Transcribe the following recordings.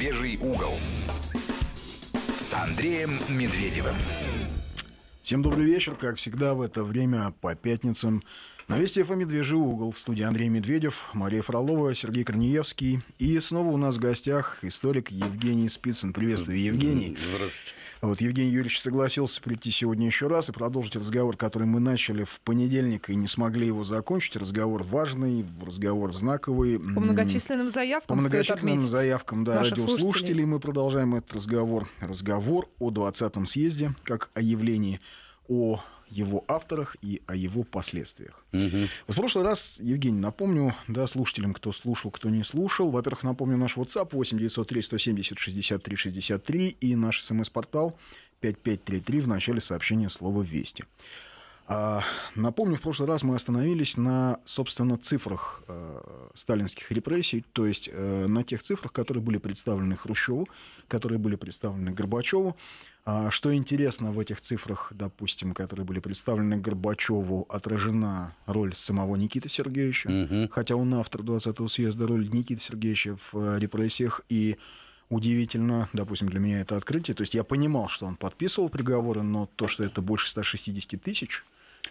«Медвежий угол» с Андреем Медведевым. Всем добрый вечер. Как всегда в это время по пятницам на Вести ФМ «Медвежий угол» в студии Андрей Медведев, Мария Фролова, Сергей Корнеевский. И снова у нас в гостях историк Евгений Спицын. Приветствую, Евгений. Здравствуйте. Вот Евгений Юрьевич согласился прийти сегодня еще раз и продолжить разговор, который мы начали в понедельник и не смогли его закончить. Разговор важный, разговор знаковый. По многочисленным заявкам По многочисленным заявкам, да, радиослушателей мы продолжаем этот разговор. Разговор о 20-м съезде, как о явлении, о его авторах и о его последствиях. Угу. Вот в прошлый раз, Евгений, напомню, да, слушателям, кто слушал, кто не слушал, во-первых, напомню наш WhatsApp 8 170 63 63 и наш смс-портал 5533 в начале сообщения слова «Вести». А, напомню, в прошлый раз мы остановились на, собственно, цифрах э, сталинских репрессий, то есть э, на тех цифрах, которые были представлены Хрущеву, которые были представлены Горбачеву, а что интересно в этих цифрах, допустим, которые были представлены Горбачеву, отражена роль самого Никиты Сергеевича, угу. хотя он автор 20-го съезда, роль Никиты Сергеевича в э, репрессиях и удивительно, допустим, для меня это открытие. То есть я понимал, что он подписывал приговоры, но то, что это больше 160 тысяч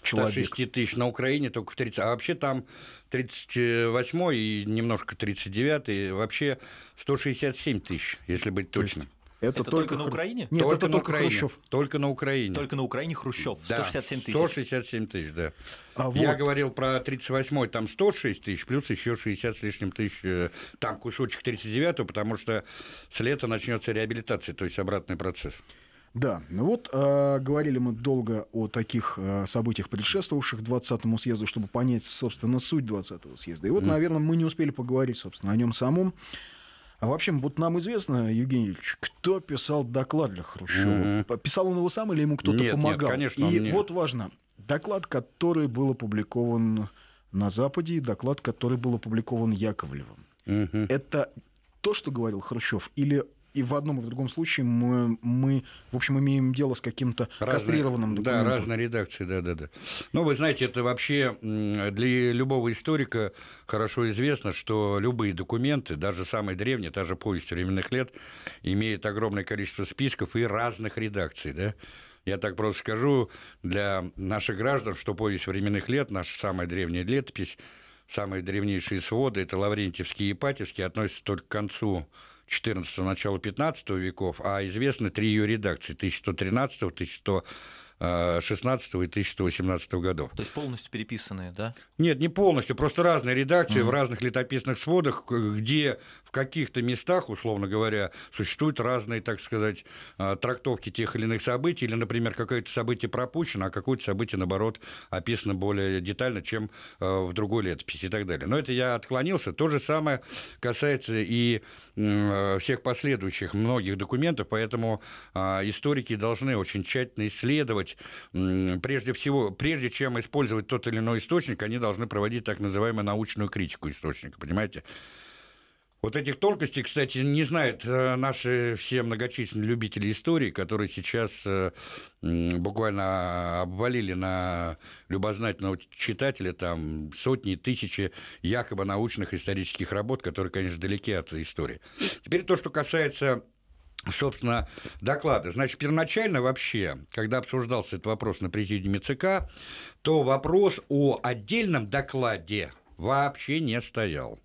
человек. 160 тысяч на Украине только в 30... А вообще там 38 и немножко 39 и вообще 167 тысяч, если быть точным. То это, это только, на Украине? Нет, только, это на только Украине. Хрущев. Только на Украине. Только на Украине Хрущев. Да, 167 тысяч. 167 тысяч, да. А, Я говорил про 38-й, там 106 тысяч, плюс еще 60 с лишним тысяч, э, там кусочек 39-го, потому что с лета начнется реабилитация, то есть обратный процесс. Да, ну вот э, говорили мы долго о таких э, событиях, предшествовавших 20-му съезду, чтобы понять, собственно, суть 20-го съезда. И вот, mm. наверное, мы не успели поговорить, собственно, о нем самом. А вообще, вот нам известно, Евгений Ильич, кто писал доклад для Хрущева? Mm-hmm. Писал он его сам или ему кто-то нет, помогал? Нет, конечно, И нет. вот важно, доклад, который был опубликован на Западе, и доклад, который был опубликован Яковлевым. Mm-hmm. Это то, что говорил Хрущев, или и в одном и в другом случае мы, мы в общем, имеем дело с каким-то кастрированным документом. Да, разные редакции, да-да-да. но ну, вы знаете, это вообще для любого историка хорошо известно, что любые документы, даже самые древние, та же повесть временных лет, имеют огромное количество списков и разных редакций, да? Я так просто скажу для наших граждан, что повесть временных лет, наша самая древняя летопись, самые древнейшие своды, это лаврентьевские и Ипатьевский, относятся только к концу XIV, начала XV веков, а известны три ее редакции 1113, 1100 16 э, и 1118 годов. То есть полностью переписанные, да? Нет, не полностью, просто разные редакции mm в разных летописных сводах, где в каких-то местах, условно говоря, существуют разные, так сказать, э, трактовки тех или иных событий, или, например, какое-то событие пропущено, а какое-то событие, наоборот, описано более детально, чем э, в другой летописи и так далее. Но это я отклонился. То же самое касается и всех последующих многих документов, поэтому историки должны очень тщательно исследовать делать. Прежде всего, прежде чем использовать тот или иной источник, они должны проводить так называемую научную критику источника, понимаете? Вот этих тонкостей, кстати, не знают э, наши все многочисленные любители истории, которые сейчас э, буквально обвалили на любознательного читателя там сотни, тысячи якобы научных исторических работ, которые, конечно, далеки от истории. Теперь то, что касается собственно, доклады. Значит, первоначально вообще, когда обсуждался этот вопрос на президиуме ЦК, то вопрос о отдельном докладе вообще не стоял.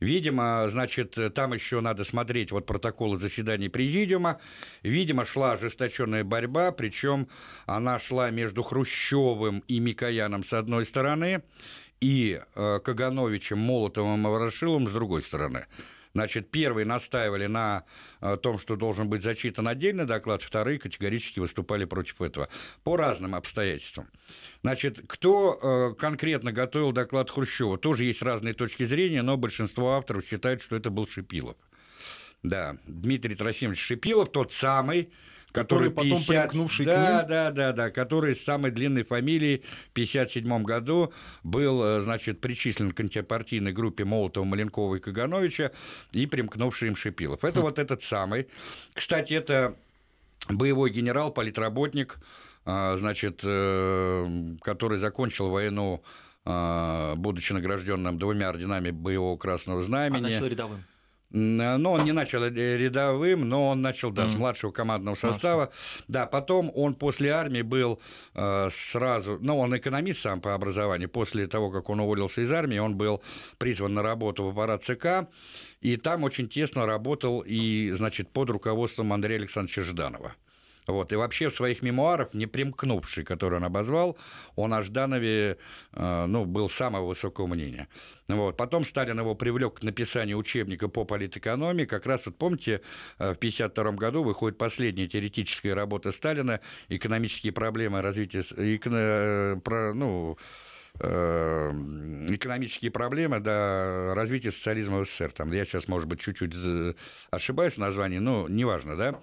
Видимо, значит, там еще надо смотреть вот протоколы заседаний президиума. Видимо, шла ожесточенная борьба, причем она шла между Хрущевым и Микояном с одной стороны и э, Кагановичем, Молотовым и Ворошиловым с другой стороны. Значит, первые настаивали на э, том, что должен быть зачитан отдельный доклад, вторые категорически выступали против этого. По разным обстоятельствам. Значит, кто э, конкретно готовил доклад Хрущева? Тоже есть разные точки зрения, но большинство авторов считают, что это был Шипилов. Да, Дмитрий Трофимович Шипилов, тот самый, который потом 50... примкнувший да, к ним. Да, да, да, который с самой длинной фамилией в 1957 году был, э, значит, причислен к антипартийной группе Молотова, Маленкова и Кагановича и примкнувший им Шипилов. Это хм. вот этот самый. Кстати, это боевой генерал, политработник, э, значит, э, который закончил войну будучи награжденным двумя орденами боевого красного а знамени. А начал рядовым. Э, но он не начал рядовым, но он начал, да, с младшего командного состава. Да, потом он после армии был э, сразу, ну, он экономист сам по образованию. После того, как он уволился из армии, он был призван на работу в аппарат ЦК. И там очень тесно работал и, значит, под руководством Андрея Александровича Жданова. Вот. И вообще в своих мемуарах, не примкнувший, который он обозвал, он о Жданове э, ну, был самого высокого мнения. Вот. Потом Сталин его привлек к написанию учебника по политэкономии. Как раз, вот помните, э, в 1952 году выходит последняя теоретическая работа Сталина «Экономические проблемы развития...» э, эко, э, ну, Э, экономические проблемы до развития социализма в СССР. Там, я сейчас, может быть, чуть-чуть ошибаюсь в названии, но неважно, да?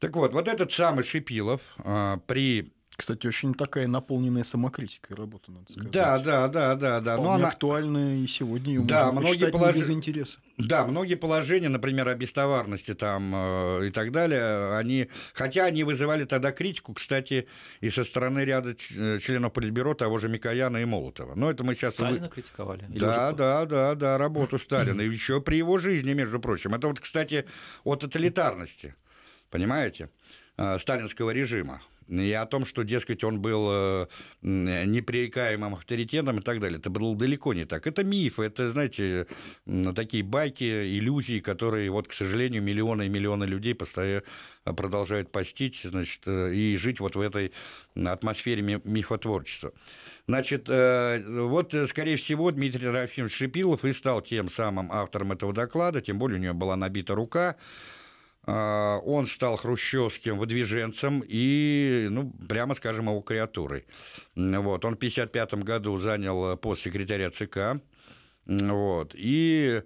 Так вот, вот этот самый Шипилов э, при кстати, очень такая наполненная самокритикой работа, надо сказать. Да, да, да, да, да. Вполне Но она актуальная и сегодня ее да, можно многие положения без интереса. Да, многие положения, например, о бестоварности там э, и так далее, они, хотя они вызывали тогда критику, кстати, и со стороны ряда э, членов Политбюро того же Микояна и Молотова. Но это мы сейчас... Сталина вы... критиковали? Или да, да, да, да, работу Сталина. И еще при его жизни, между прочим. Это вот, кстати, от тоталитарности, понимаете, э, сталинского режима и о том, что, дескать, он был э, непререкаемым авторитетом и так далее. Это было далеко не так. Это миф, это, знаете, такие байки, иллюзии, которые, вот, к сожалению, миллионы и миллионы людей постоянно продолжают постить, значит, э, и жить вот в этой атмосфере ми- мифотворчества. Значит, э, вот, скорее всего, Дмитрий Трофимович Шипилов и стал тем самым автором этого доклада, тем более у него была набита рука, а, он стал хрущевским выдвиженцем и, ну, прямо скажем, его креатурой. Вот. Он в 1955 году занял пост секретаря ЦК. Вот. И,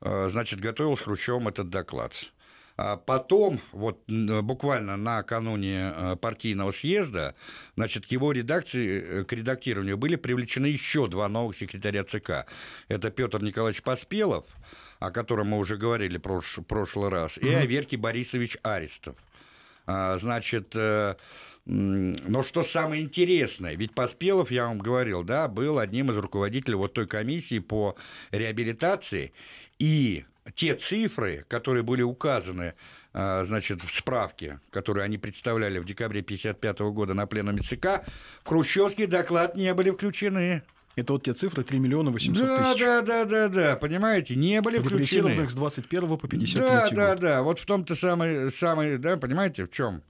а, значит, готовил с Хрущевым этот доклад. А потом, вот буквально накануне э, партийного съезда, значит, к его редакции, э, к редактированию были привлечены еще два новых секретаря ЦК. Это Петр Николаевич Поспелов, о котором мы уже говорили в прош- прошлый раз, и Аверкий Борисович Аристов. А, значит, э, но что самое интересное, ведь Поспелов, я вам говорил, да, был одним из руководителей вот той комиссии по реабилитации, и те цифры, которые были указаны а, значит, в справке, которую они представляли в декабре 1955 года на пленуме ЦК, в Хрущевский доклад не были включены. Это вот те цифры 3 миллиона 800 да, тысяч. Да, да, да, да, понимаете, не были включены. с 21 по 53 Да, да, да, вот в том-то самый, самый, да, понимаете, в чем?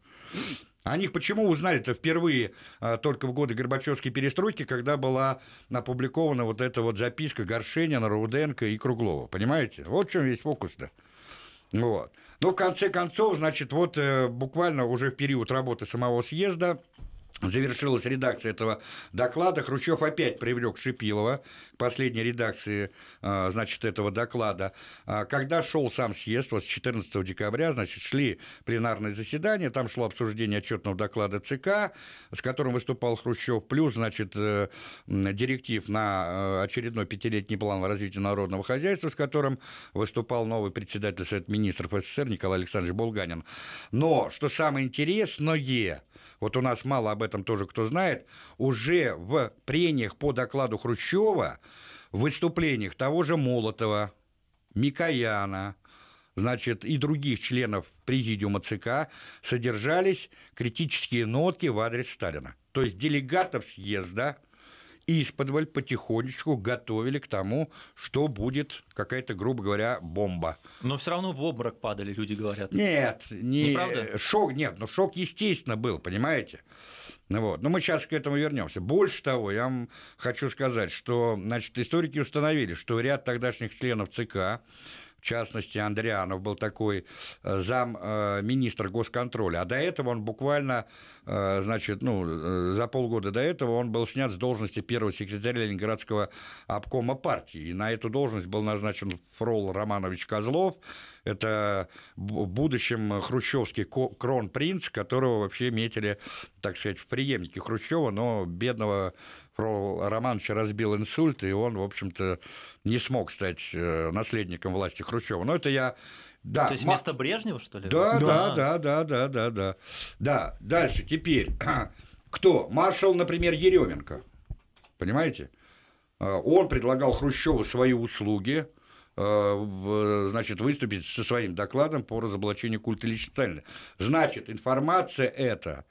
О них почему узнали-то впервые а, только в годы Горбачевской перестройки, когда была опубликована вот эта вот записка Горшенина, Руденко и Круглова. Понимаете? Вот в чем весь фокус-то. Вот. Но в конце концов, значит, вот э, буквально уже в период работы самого съезда завершилась редакция этого доклада. Хрущев опять привлек Шипилова к последней редакции а, значит, этого доклада. А, когда шел сам съезд, вот с 14 декабря, значит, шли пленарные заседания, там шло обсуждение отчетного доклада ЦК, с которым выступал Хрущев, плюс, значит, э, директив на э, очередной пятилетний план развития народного хозяйства, с которым выступал новый председатель Совета министров СССР Николай Александрович Булганин. Но, что самое интересное, вот у нас мало об этом тоже кто знает, уже в прениях по докладу Хрущева, в выступлениях того же Молотова, Микояна, значит, и других членов президиума ЦК содержались критические нотки в адрес Сталина. То есть делегатов съезда и из-под потихонечку готовили к тому, что будет какая-то, грубо говоря, бомба. Но все равно в обморок падали, люди говорят. Нет, не, не ну, шок, нет, ну шок естественно был, понимаете? Ну вот, но мы сейчас к этому вернемся. Больше того, я вам хочу сказать, что, значит, историки установили, что ряд тогдашних членов ЦК частности, Андрианов был такой э, зам замминистр э, госконтроля. А до этого он буквально, э, значит, ну, за полгода до этого он был снят с должности первого секретаря Ленинградского обкома партии. И на эту должность был назначен Фрол Романович Козлов. Это в будущем хрущевский кронпринц, которого вообще метили, так сказать, в преемнике Хрущева, но бедного Павел Романович разбил инсульт, и он, в общем-то, не смог стать э, наследником власти Хрущева. Но это я... Да, ну, то есть вместо Брежнева, что ли? Да, да, а. да, да, да, да, да. Да, дальше, теперь. Кто? Маршал, например, Еременко. Понимаете? А, он предлагал Хрущеву свои услуги, э, значит, выступить со своим докладом по разоблачению культа личности Сталина. Значит, информация эта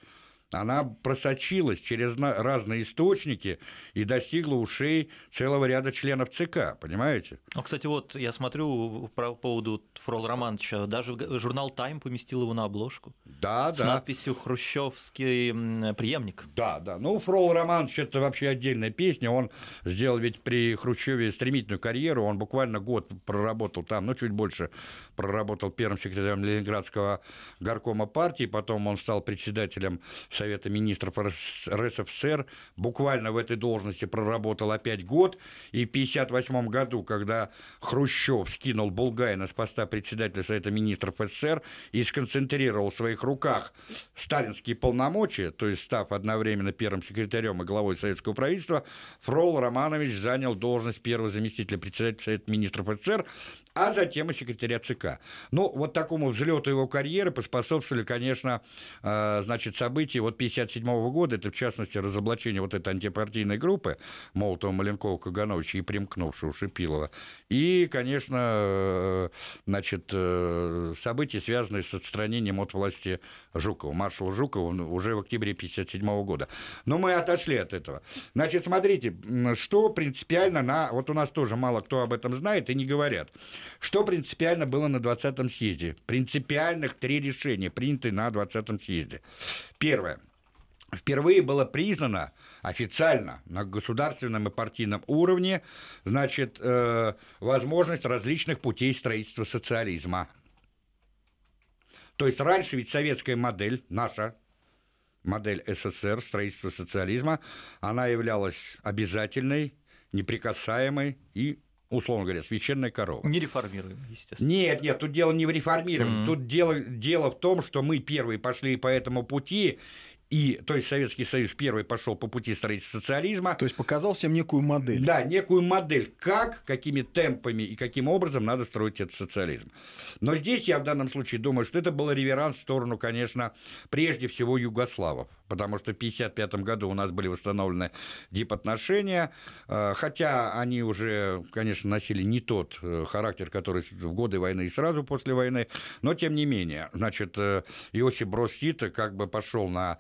она просочилась через разные источники и достигла ушей целого ряда членов ЦК, понимаете? Ну, кстати, вот я смотрю по поводу Фрол Романовича, даже журнал «Тайм» поместил его на обложку. Да, с да. С надписью «Хрущевский преемник». Да, да. Ну, Фрол Романович – это вообще отдельная песня. Он сделал ведь при Хрущеве стремительную карьеру. Он буквально год проработал там, ну, чуть больше проработал первым секретарем Ленинградского горкома партии. Потом он стал председателем Совета министров РСФСР, буквально в этой должности проработал опять год, и в 1958 году, когда Хрущев скинул Булгайна с поста председателя Совета министров СССР и сконцентрировал в своих руках сталинские полномочия, то есть став одновременно первым секретарем и главой советского правительства, Фрол Романович занял должность первого заместителя председателя Совета министров СССР а затем и секретаря ЦК. Ну, вот такому взлету его карьеры поспособствовали, конечно, э, значит, события вот 57 года, это в частности разоблачение вот этой антипартийной группы Молотова, Маленкова, Кагановича и примкнувшего Шипилова, и, конечно, э, значит, э, события, связанные с отстранением от власти Жукова, маршала Жукова уже в октябре 57 года. Но мы отошли от этого. Значит, смотрите, что принципиально на... Вот у нас тоже мало кто об этом знает и не говорят. Что принципиально было на 20-м съезде? Принципиальных три решения, приняты на 20-м съезде. Первое. Впервые было признано официально на государственном и партийном уровне значит, э, возможность различных путей строительства социализма. То есть раньше ведь советская модель, наша модель СССР, строительство социализма, она являлась обязательной, неприкасаемой и условно говоря, священная корова. Не реформируем, естественно. Нет, нет, тут дело не в реформировании. Mm-hmm. Тут дело, дело в том, что мы первые пошли по этому пути, и, то есть, Советский Союз первый пошел по пути строительства социализма. То есть, показал всем некую модель. Да, некую модель, как, какими темпами и каким образом надо строить этот социализм. Но здесь я в данном случае думаю, что это был реверанс в сторону, конечно, прежде всего югославов потому что в 1955 году у нас были восстановлены дипотношения, э, хотя они уже, конечно, носили не тот э, характер, который в годы войны и сразу после войны, но тем не менее, значит, э, Иосиф Брос как бы пошел на...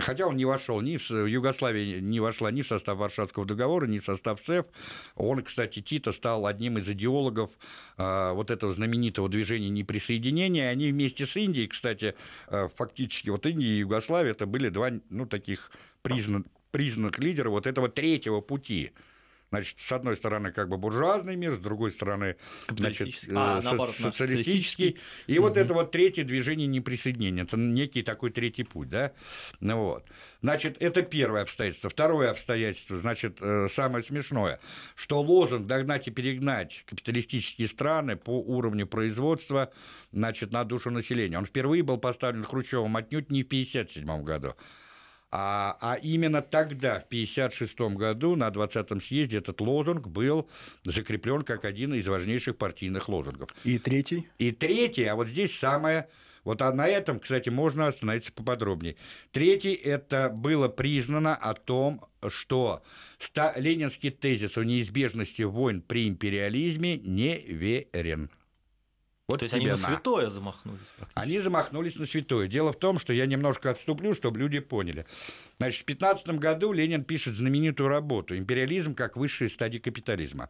Хотя он не вошел ни в... Югославия не вошла ни в состав Варшавского договора, ни в состав ЦЕФ. Он, кстати, Тита стал одним из идеологов вот этого знаменитого движения неприсоединения. Они вместе с Индией, кстати, фактически, вот Индия и Югославия, это были были два ну, таких признан, признанных лидера вот этого третьего пути – Значит, с одной стороны, как бы буржуазный мир, с другой стороны, значит, э, а, со- наоборот, социалистический. И угу. вот это вот третье движение неприсоединения. Это некий такой третий путь, да? Ну, вот. Значит, это первое обстоятельство. Второе обстоятельство, значит, э, самое смешное, что лозунг «догнать и перегнать капиталистические страны по уровню производства значит, на душу населения». Он впервые был поставлен Хрущевым отнюдь не в 1957 году, а, а именно тогда, в 1956 году, на 20-м съезде этот лозунг был закреплен как один из важнейших партийных лозунгов. И третий? И третий, а вот здесь самое... Вот а на этом, кстати, можно остановиться поподробнее. Третий – это было признано о том, что ленинский тезис о неизбежности войн при империализме неверен. Вот То есть они на, святое замахнулись. Они замахнулись на святое. Дело в том, что я немножко отступлю, чтобы люди поняли. Значит, в 15 году Ленин пишет знаменитую работу «Империализм как высшая стадия капитализма».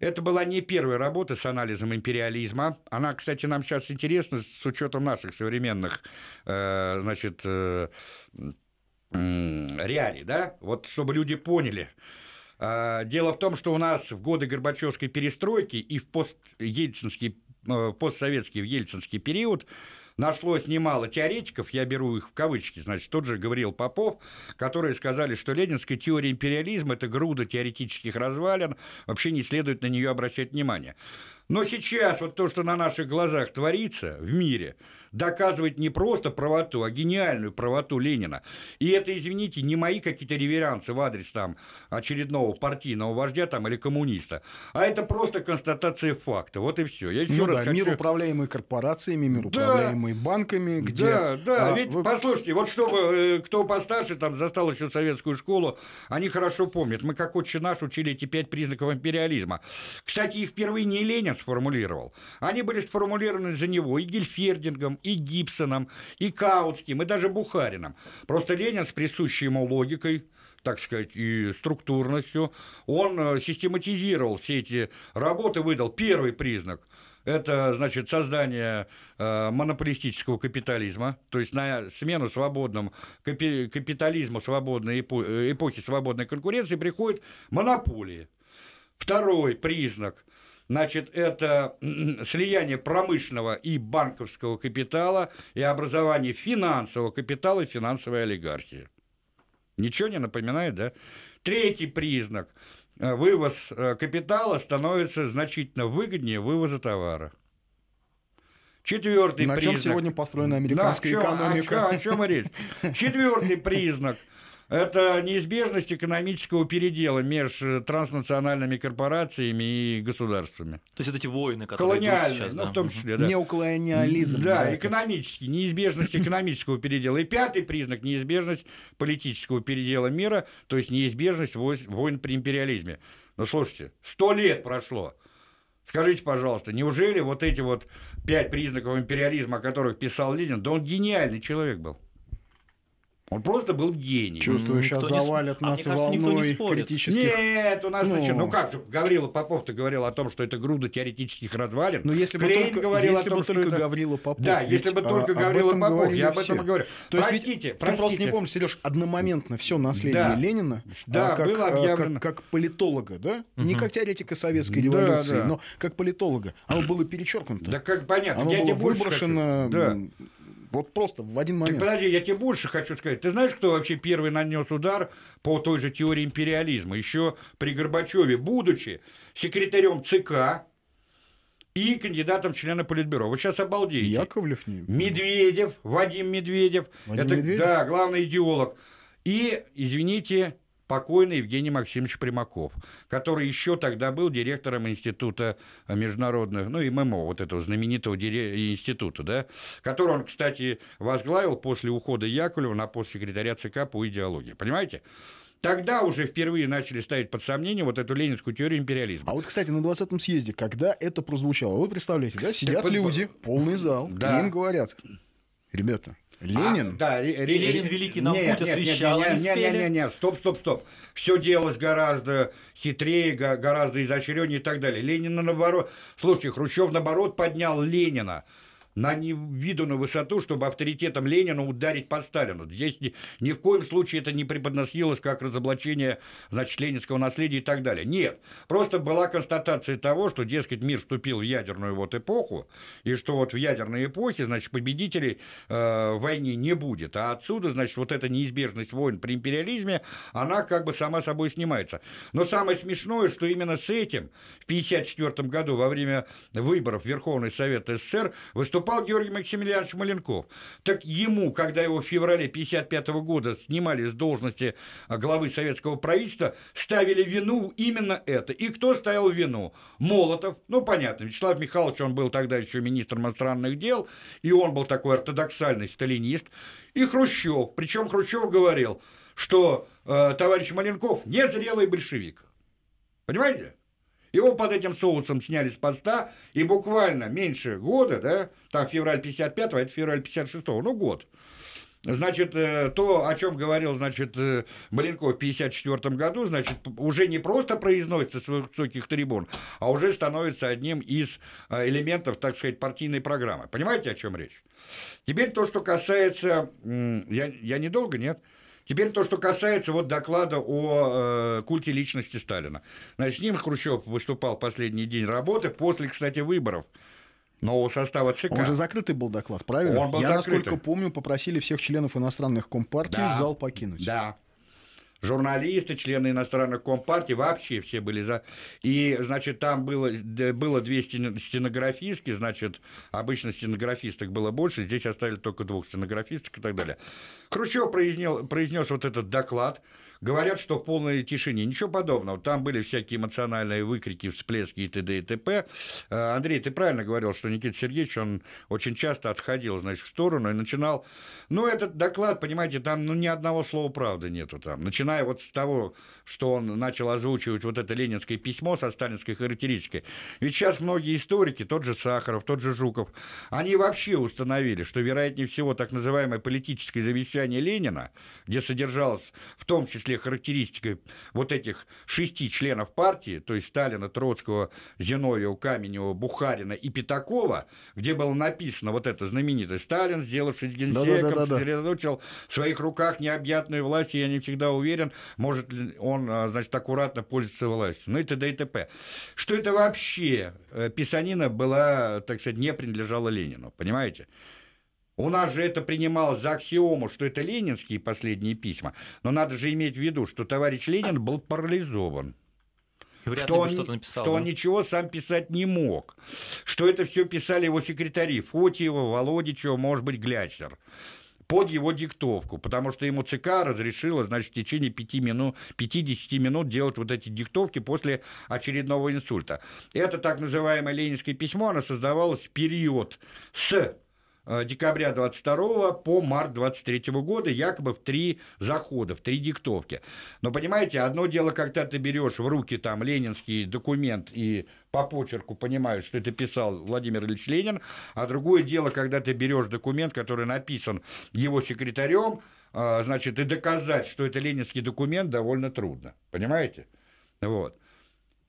Это была не первая работа с анализом империализма. Она, кстати, нам сейчас интересна с учетом наших современных, э, значит, э, реалий, да? Вот чтобы люди поняли. А, дело в том, что у нас в годы Горбачевской перестройки и в пост постельцинские Э, постсоветский, в ельцинский период, нашлось немало теоретиков, я беру их в кавычки, значит, тот же Гавриил Попов, которые сказали, что ленинская теория империализма – это груда теоретических развалин, вообще не следует на нее обращать внимание. Но сейчас вот то, что на наших глазах творится в мире, доказывает не просто правоту, а гениальную правоту Ленина. И это, извините, не мои какие-то реверансы в адрес там очередного партийного вождя там или коммуниста, а это просто констатация факта. Вот и все. Я еще ну раз да, хочу... мир управляемый корпорациями, мир управляемый банками, где... Да, да, а, ведь вы... послушайте, вот чтобы э, кто постарше там застал еще советскую школу, они хорошо помнят. Мы как отче наш учили эти пять признаков империализма. Кстати, их впервые не Ленин сформулировал. Они были сформулированы за него и Гельфердингом, и Гибсоном, и Каутским, и даже Бухарином. Просто Ленин с присущей ему логикой, так сказать, и структурностью, он э, систематизировал все эти работы, выдал первый признак – это, значит, создание э, монополистического капитализма, то есть на смену свободному капи капитализму свободной э, эпохи свободной конкуренции приходит монополии. Второй признак Значит, это слияние промышленного и банковского капитала и образование финансового капитала и финансовой олигархии. Ничего не напоминает, да? Третий признак. Э, вывоз э, капитала становится значительно выгоднее вывоза товара. Четвертый на признак. На чем сегодня построена американская да, а о чем, экономика? О чем, о чем речь? Четвертый признак – это неизбежность экономического передела между транснациональными корпорациями и государствами. То есть вот эти войны, которые Колониальные, сейчас, ну, да. в том числе, да. Неоколониализм. Да, да экономический, неизбежность экономического передела. И пятый признак – неизбежность политического передела мира, то есть неизбежность войн при империализме. Ну, слушайте, сто лет прошло. Скажите, пожалуйста, неужели вот эти вот пять признаков империализма, о которых писал Ленин, да он гениальный человек был. Он просто был гений. Чувствую, сейчас никто завалят а не... нас а, кажется, волной не критических... Нет, у нас ну... Причем, ну как же, Гаврила Попов-то говорил о том, что это груда теоретических развалин. Но если Клейн бы только, говорил если о том, бы что только это... Гаврила Попов. Да, ведь если бы а только а, Гаврила Попов, я об этом и говорю. То есть, простите, простите. Ты просто не помнишь, Сереж, одномоментно все наследие да. Ленина да, а, как, было а, объявлено. Как, как политолога, да? Угу. Не как теоретика советской революции, да, да. но как политолога. Оно было перечеркнуто. Да как понятно. Оно я было тебе выброшено... Да. Вот просто в один момент. Так подожди, я тебе больше хочу сказать. Ты знаешь, кто вообще первый нанес удар по той же теории империализма? Еще при Горбачеве, будучи секретарем ЦК и кандидатом в члены Политбюро. Вы сейчас обалдеете. Яковлев не... Медведев, Вадим Медведев. Вадим это, Медведев? Да, главный идеолог. И, извините, покойный Евгений Максимович Примаков, который еще тогда был директором Института э, международных, ну, ММО, вот этого знаменитого института, да, который он, кстати, возглавил после ухода Яковлева на пост секретаря ЦК по идеологии. Понимаете? Тогда уже впервые начали ставить под сомнение вот эту ленинскую теорию империализма. А вот, кстати, на 20-м съезде, когда это прозвучало, вы представляете, да, сидят так, люди, под... полный зал, да. им говорят, ребята, Ленин? А, да, ре, ре, Ленин великий нам нет, путь освещал. Нет, нет, нет, а нет, нет, стоп, стоп, стоп. Все делалось гораздо хитрее, гораздо изощреннее и так далее. Ленина наоборот. Слушайте, Хрущев наоборот поднял Ленина на невиданную высоту, чтобы авторитетом Ленина ударить по Сталину. Здесь ни, ни в коем случае это не преподносилось как разоблачение значит, ленинского наследия и так далее. Нет, просто была констатация того, что, дескать, мир вступил в ядерную вот эпоху, и что вот в ядерной эпохе, значит, победителей э, в не будет. А отсюда, значит, вот эта неизбежность войн при империализме, она как бы сама собой снимается. Но самое смешное, что именно с этим в 1954 году во время выборов Верховный Совет СССР выступал выступал Георгий Максимилианович Маленков. Так ему, когда его в феврале 1955 года снимали с должности главы советского правительства, ставили вину именно это. И кто ставил вину? Молотов. Ну, понятно, Вячеслав Михайлович, он был тогда еще министром иностранных дел, и он был такой ортодоксальный сталинист. И Хрущев. Причем Хрущев говорил, что э, товарищ Маленков незрелый большевик. Понимаете? Его под этим соусом сняли с поста, и буквально меньше года, да, там февраль 55-го, а это февраль 56-го, ну год. Значит, э, то, о чем говорил, значит, э, Маленков в 54 году, значит, уже не просто произносится с высоких трибун, а уже становится одним из э, элементов, так сказать, партийной программы. Понимаете, о чем речь? Теперь то, что касается... Я, я недолго, нет? Теперь то, что касается вот доклада о э, культе личности Сталина. Значит, с ним Хрущев выступал последний день работы, после, кстати, выборов нового состава ЦК. Он же закрытый был доклад, правильно? Он был Я, закрытый. насколько помню, попросили всех членов иностранных компартий да, зал покинуть. Да, журналисты, члены иностранных компартий, вообще все были за. И, значит, там было, было две стенографистки, значит, обычно стенографисток было больше, здесь оставили только двух стенографисток и так далее. Хрущев произнес, произнес вот этот доклад, говорят, что в полной тишине. Ничего подобного. Там были всякие эмоциональные выкрики, всплески и т.д. и т.п. Э, Андрей, ты правильно говорил, что Никита Сергеевич, он очень часто отходил, значит, в сторону и начинал... Ну, этот доклад, понимаете, там ну, ни одного слова правды нету там. Начиная вот с того, что он начал озвучивать вот это ленинское письмо со сталинской характеристикой. Ведь сейчас многие историки, тот же Сахаров, тот же Жуков, они вообще установили, что, вероятнее всего, так называемое политическое завещание Ленина, где содержалось в том числе числе характеристикой вот этих шести членов партии, то есть Сталина, Троцкого, Зиновьева, Каменева, Бухарина и Пятакова, где было написано вот это знаменитое «Сталин, сделавшись генсеком, да, сосредоточил в своих руках необъятную власть, и я не всегда уверен, может ли он, а, значит, аккуратно пользоваться властью». Ну и т.д. и т.п. Что это вообще? Э, писанина была, так сказать, не принадлежала Ленину, понимаете? У нас же это принималось за аксиому, что это ленинские последние письма. Но надо же иметь в виду, что товарищ Ленин был парализован. Вряд что, он, что написал, что да? он ничего сам писать не мог. Что это все писали его секретари Фотиева, Володичева, может быть, Глячер под его диктовку, потому что ему ЦК разрешило, значит, в течение 5 минут, 50 минут делать вот эти диктовки после очередного инсульта. Это так называемое ленинское письмо, оно создавалось в период с Э, декабря 22 по март 23 года, якобы в три захода, в три диктовки. Но понимаете, одно дело, когда ты берешь в руки там ленинский документ и по почерку понимаешь, что это писал Владимир Ильич Ленин, а другое дело, когда ты берешь документ, который написан его секретарем, э, значит, и доказать, что это ленинский документ, довольно трудно. Понимаете? Вот.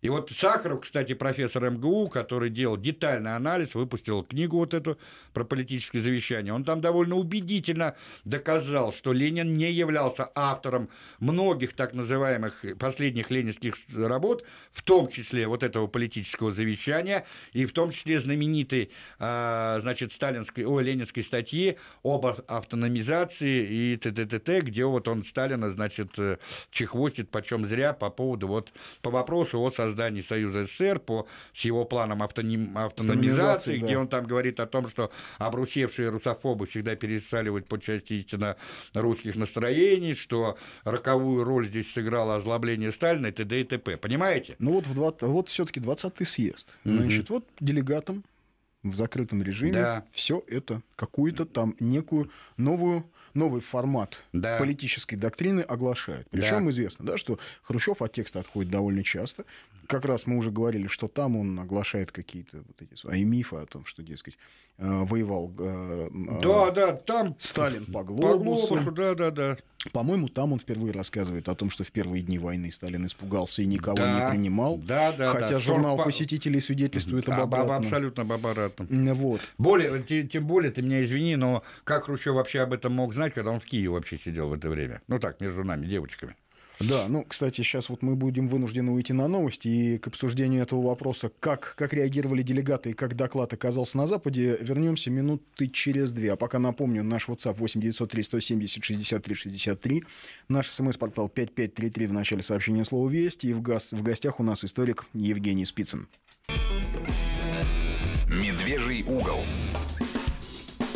И вот Сахаров, кстати, профессор МГУ, который делал детальный анализ, выпустил книгу вот эту про политическое завещание. он там довольно убедительно доказал, что Ленин не являлся автором многих так называемых последних ленинских работ, в том числе вот этого политического завещания, и в том числе знаменитой, а, значит, сталинской, о, ленинской статьи об автономизации и т.т.т., где вот он Сталина, значит, э, чехвостит почем зря по поводу вот, по вопросу о создании создании Союза СССР, по, с его планом автоним, автономизации, где он там говорит о том, что обрусевшие русофобы всегда пересаливают по части истинно русских настроений, что роковую роль здесь сыграло озлобление Сталина и т.д. и т.п. Понимаете? Ну вот, в 20, вот все-таки 20-й съезд. Mm-hmm. Значит, вот делегатам в закрытом режиме да. все это какую-то там некую новую новый формат да. политической доктрины оглашают. Причем да. известно, да, что Хрущев от текста отходит довольно часто как раз мы уже говорили, что там он оглашает какие-то вот эти свои мифы о том, что, дескать, э, воевал э, э, да, да, там Сталин по глобусу. По глобусу да, да, да. По-моему, там он впервые рассказывает о том, что в первые дни войны Сталин испугался и никого да, не принимал. Да, да, хотя да. журнал Шор... посетителей свидетельствует об обратном. Абсолютно об обратном. Вот. Более, тем, тем более, ты меня извини, но как Хрущев вообще об этом мог знать, когда он в Киеве вообще сидел в это время? Ну так, между нами, девочками. Да, ну, кстати, сейчас вот мы будем вынуждены уйти на новости, и к обсуждению этого вопроса, как, как реагировали делегаты и как доклад оказался на Западе, вернемся минуты через две. А пока напомню, наш WhatsApp 8903 170 63 63, наш смс-портал 5533 в начале сообщения слова «Вести», и в, газ, в гостях у нас историк Евгений Спицын. «Медвежий угол»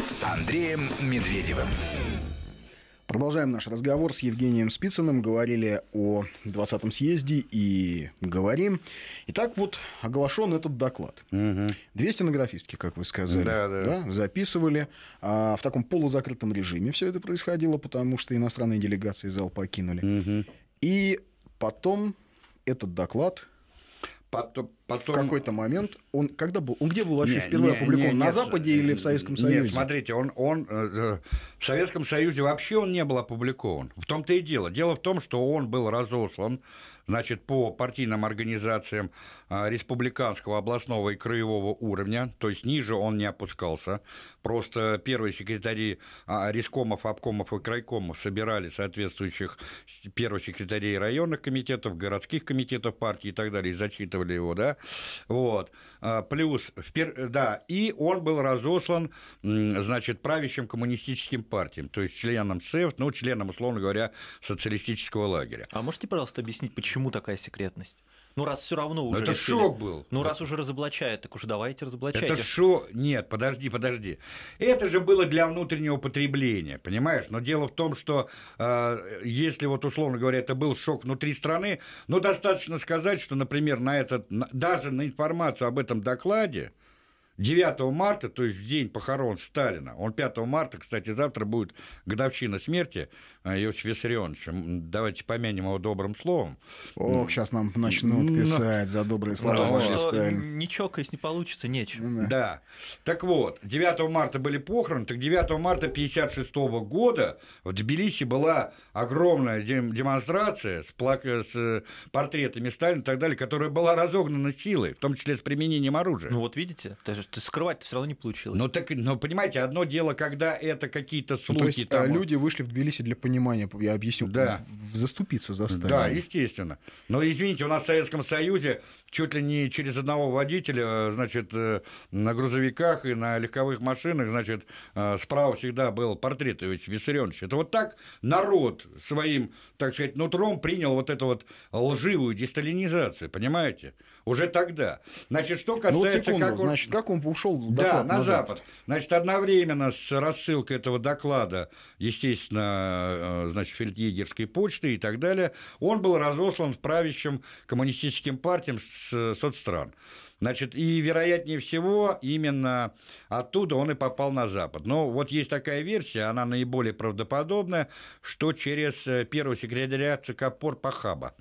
с Андреем Медведевым. Продолжаем наш разговор с Евгением Спицыным. Говорили о 20-м съезде и говорим. Итак, вот оглашен этот доклад. Угу. 200 стенографистки, как вы сказали, да, да. Да, записывали. А, в таком полузакрытом режиме все это происходило, потому что иностранные делегации зал покинули. Угу. И потом этот доклад Потом, потом... В какой-то момент он когда был, он где был вообще не, впервые не, опубликован? Не, на нет, Западе не, или в Советском Союзе? Нет, смотрите, он, он э, э, в Советском Союзе вообще он не был опубликован. В том-то и дело. Дело в том, что он был разослан значит, по партийным организациям а, республиканского, областного и краевого уровня, то есть ниже он не опускался. Просто первые секретари а, рискомов, обкомов и крайкомов собирали соответствующих первых секретарей районных комитетов, городских комитетов партии и так далее, и зачитывали его, да, вот. А, плюс, да, и он был разослан, значит, правящим коммунистическим партиям, то есть членом СЭФ, ну, членом, условно говоря, социалистического лагеря. А можете, пожалуйста, объяснить, почему почему такая секретность? Ну, раз все равно ну, уже. Но это решили, шок был. Ну, ну раз уже разоблачает, так уж давайте разоблачать. Это шо? Нет, подожди, подожди. Это же было для внутреннего потребления, понимаешь? Но дело в том, что э, если вот, условно говоря, это был шок внутри страны, ну, достаточно сказать, что, например, на этот, на, даже на информацию об этом докладе, 9 марта, то есть в день похорон Сталина, он 5 марта, кстати, завтра будет годовщина смерти э, Иосифа Виссарионовича, давайте помянем его добрым словом. Ох, сейчас нам начнут ну, писать Но... за добрые слова. Потому что Сталин. не чокаясь, не получится, нечего. Ну да. да. Так вот, 9 марта были похороны, так 9 марта 56 года в Тбилиси была огромная демонстрация с, плак... Э, с портретами Сталина и так далее, которая была разогнана силой, в том числе с применением оружия. Ну вот видите, даже есть скрывать все равно не получилось. Ну так, ну понимаете, одно дело, когда это какие-то слухи. Ну, то есть, там... Э, люди вышли в Тбилиси для понимания, я объясню, да. заступиться за Сталина. Да, естественно. Но извините, у нас в Советском Союзе чуть ли не через одного водителя, э, значит, э, на грузовиках и на легковых машинах, значит, справа всегда был портрет ведь Виссарионовича. Это вот так народ своим, так сказать, нутром принял вот эту вот лживую десталинизацию, понимаете? уже тогда. Значит, что касается... Ну, вот секунду, как он... значит, как он ушел да, на, на запад. запад. Значит, одновременно с рассылкой этого доклада, естественно, э, значит, фельдъегерской почты и так далее, он был разослан в правящим коммунистическим партиям с э, соцстран. Значит, и вероятнее всего именно оттуда он и попал на Запад. Но вот есть такая версия, она наиболее правдоподобная, что через э, первого секретаря ЦК Порпахаба. Пахаба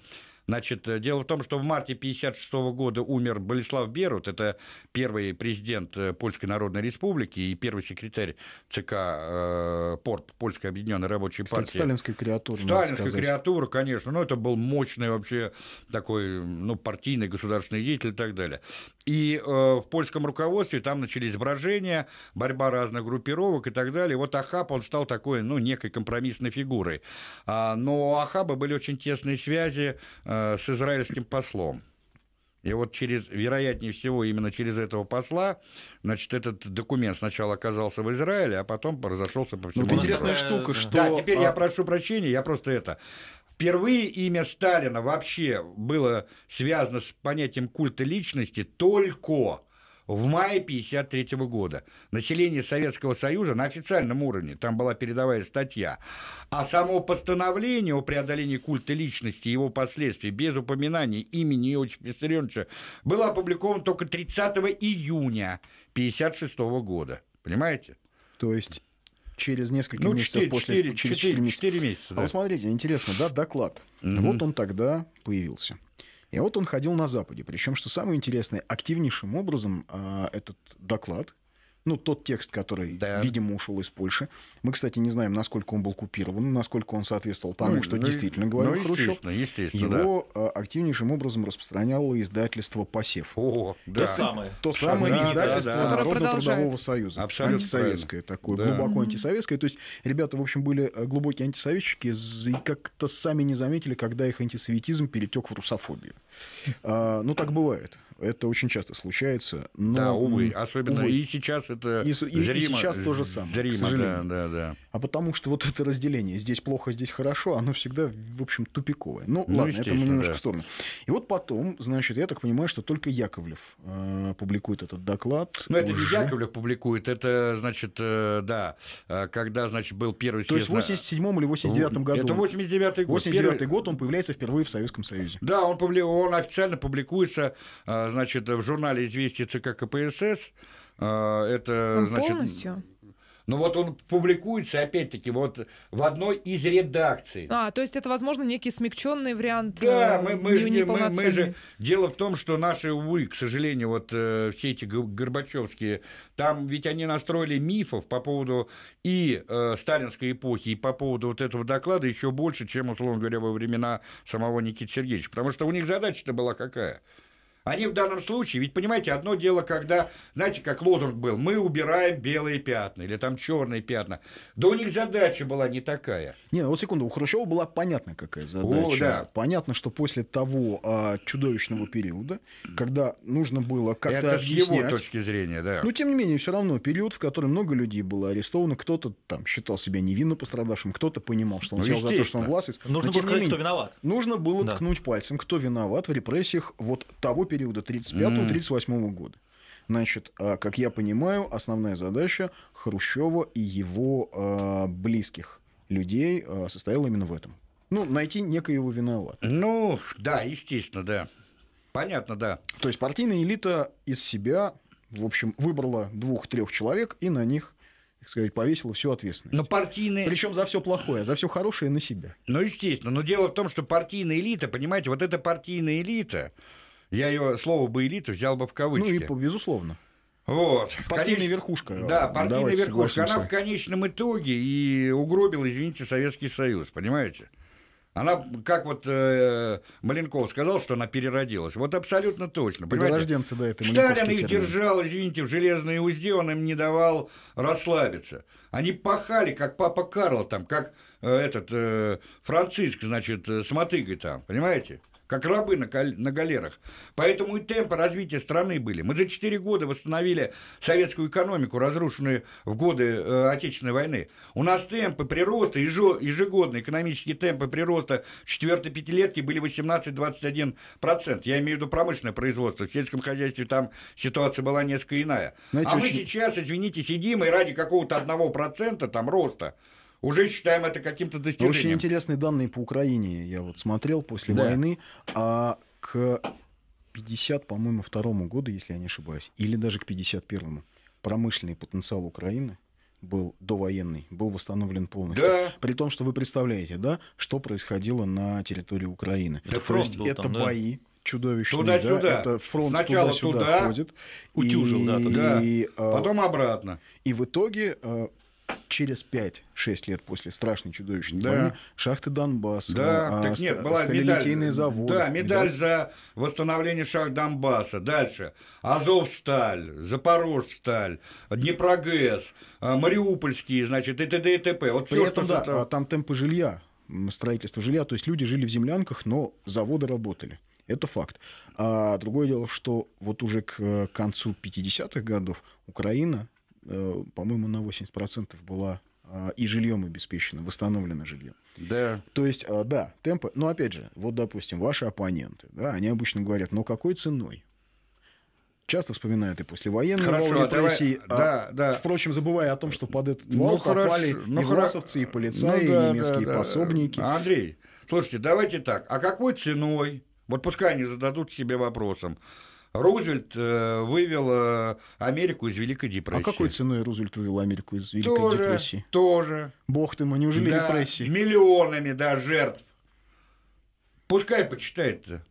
Значит, э, дело в том, что в марте 1956 года умер Болеслав Берут, это первый президент э, Польской Народной Республики и первый секретарь ЦК э, Порт, Польской Объединенной Рабочей Кстати, партии. Сталинская креатура. Сталинская креатура, конечно. Но ну, это был мощный вообще такой ну, партийный государственный деятель и так далее. И э, в польском руководстве там начались брожения, борьба разных группировок и так далее. Вот Ахаб, он стал такой, ну, некой компромиссной фигурой. А, но у Ахаба были очень тесные связи э, Э, с израильским послом. И вот через, вероятнее всего, именно через этого посла, значит, этот документ сначала оказался в Израиле, а потом разошелся по всему. Ну, интересная штука, что... Да, теперь а... я прошу прощения, я просто это... Впервые имя Сталина вообще было связано с понятием культа личности только в мае 1953 года. Население Советского Союза на официальном уровне, там была передовая статья. А само постановление о преодолении культа личности и его последствий без упоминания имени Иосифа Виссарионовича было опубликовано только 30 июня 1956 года. Понимаете? То есть через несколько ну, месяцев 4, после 4, через 4, 4 месяца. 4 месяца да. А вот смотрите, интересно, да, доклад. mm Вот он тогда появился. И вот он ходил на Западе. Причем, что самое интересное, активнейшим образом а, этот доклад, ну, тот текст, который, да. видимо, ушел из Польши. Мы, кстати, не знаем, насколько он был купирован, насколько он соответствовал тому, ну, что ну, действительно говорил ну, Хрущев. Естественно, Его да. А, активнейшим образом распространяло издательство «Посев». О, да. То самое. То самое да, издательство да, да. Народно-трудового союза. Абсолютно антисоветское правильно. такое, да. глубоко антисоветское. То есть ребята, в общем, были э, глубокие антисоветчики и как-то сами не заметили, когда их антисоветизм перетек в русофобию. А, ну, так бывает. Это очень часто случается. Но, да, увы, особенно увы. и сейчас это и, зримо, и сейчас то же самое. Зримо, к Да, да, да. А потому что вот это разделение здесь плохо, здесь хорошо, оно всегда, в общем, тупиковое. Ну, ну ладно, это мы немножко да. в сторону. И вот потом, значит, я так понимаю, что только Яковлев э, публикует этот доклад. Ну, это не Яковлев публикует, это, значит, э, да, э, когда, значит, был первый съезд... То есть в 87 или 89 году? Это 89 год. 89 первый... год он появляется впервые в Советском Союзе. Да, он, публи... он официально публикуется, э, значит, в журнале «Известия ЦК КПСС» а, это, он значит... Полностью? Но ну, вот он публикуется, опять-таки, вот в одной из редакций. А, то есть это, возможно, некий смягченный вариант. Да, э, мы, мы, же, мы, мы же... Дело в том, что наши, увы, к сожалению, вот э, все эти горбачевские, там ведь они настроили мифов по поводу и э, сталинской эпохи, и по поводу вот этого доклада еще больше, чем, условно говоря, во времена самого Никиты Сергеевича. Потому что у них задача-то была какая – они в данном случае, ведь понимаете, одно дело, когда, знаете, как лозунг был, мы убираем белые пятна или там черные пятна. Да у них задача была не такая. Не, ну вот секунду, у Хрущева была понятна какая задача. О, да. Понятно, что после того а, чудовищного периода, когда нужно было как-то Это объяснять, с его точки зрения, да. Но тем не менее, все равно период, в котором много людей было арестовано, кто-то там считал себя невинно пострадавшим, кто-то понимал, что он ну, сел за то, что он власть. Нужно было сказать, менее, кто виноват. Нужно было да. ткнуть пальцем, кто виноват в репрессиях вот того периода 35-38 года. Значит, а, как я понимаю, основная задача Хрущева и его а, близких людей а, состояла именно в этом. Ну, найти некоего виноватого. Ну, да, естественно, да. Понятно, да. То есть партийная элита из себя, в общем, выбрала двух-трех человек и на них так сказать, повесила всю ответственность. Но партийная. Причем за все плохое, за все хорошее на себя. Ну, естественно. Но дело в том, что партийная элита, понимаете, вот эта партийная элита, я ее слово бы элита взял бы в кавычки. Ну и безусловно. Вот. Партийная Конеч... верхушка. Да, э, партийная Давайте верхушка. Согласимся. Она в конечном итоге и угробила, извините, Советский Союз, понимаете? Она, как вот э, Маленков сказал, что она переродилась. Вот абсолютно точно. Понимаете? Рожденцы, да, это Сталин их термин. держал, извините, в железные узде, он им не давал расслабиться. Они пахали, как папа Карло там, как э, этот э, Франциск, значит, э, с мотыгой там, понимаете? как рабы на, на галерах. Поэтому и темпы развития страны были. Мы за 4 года восстановили советскую экономику, разрушенную в годы э, Отечественной войны. У нас темпы прироста, ежегодные экономические темпы прироста в 4 пятилетке были 18-21%. Я имею в виду промышленное производство. В сельском хозяйстве там ситуация была несколько иная. Знаете, а очень... мы сейчас, извините, сидим и ради какого-то одного процента там роста уже считаем это каким-то достижением. Очень интересные данные по Украине. Я вот смотрел после да. войны, а к 50, по-моему, второму году, если я не ошибаюсь, или даже к 51-му, промышленный потенциал Украины был довоенный, был восстановлен полностью. Да. При том, что вы представляете, да, что происходило на территории Украины. Это То есть это там, бои, да? чудовищный. Туда-сюда. Да? Это фронт Сначала туда-сюда туда, ходит. Утюжил, и, да, туда. Э, и, Потом обратно. И в итоге э, через 5-6 лет после страшной чудовищной да. войны шахты Донбасса, да. а, так нет, была медаль, заводы. Да, медаль да? за восстановление шахт Донбасса. Дальше. Азовсталь, Запорожсталь, Днепрогэс, а, Мариупольские, значит, и т.д. и т.п. Вот При всё, этом, что да, а там темпы жилья, строительство жилья, то есть люди жили в землянках, но заводы работали. Это факт. А другое дело, что вот уже к э, концу 50-х годов Украина Э, по-моему, на 80% была а, и жильем обеспечено, восстановлено жилье. Да. То есть, а, да, темпы. Но опять же, вот, допустим, ваши оппоненты, да, они обычно говорят, но какой ценой? Часто вспоминают и послевоенные хорошо, волны репрессий, давай, а, да, да. впрочем, забывая о том, что под этот ну, вал ну, попали хорошо, и ну, и полицаи, ну, да, и немецкие да, да, пособники. Андрей, слушайте, давайте так, а какой ценой? Вот пускай они зададут себе вопросом. Рузвельт э, вывел э, Америку из Великой а депрессии. А какой ценой Рузвельт вывел Америку из Великой тоже, депрессии? Тоже. Бог ты мой, неужели да, репрессии? Миллионами, да, жертв. Пускай почитает-то.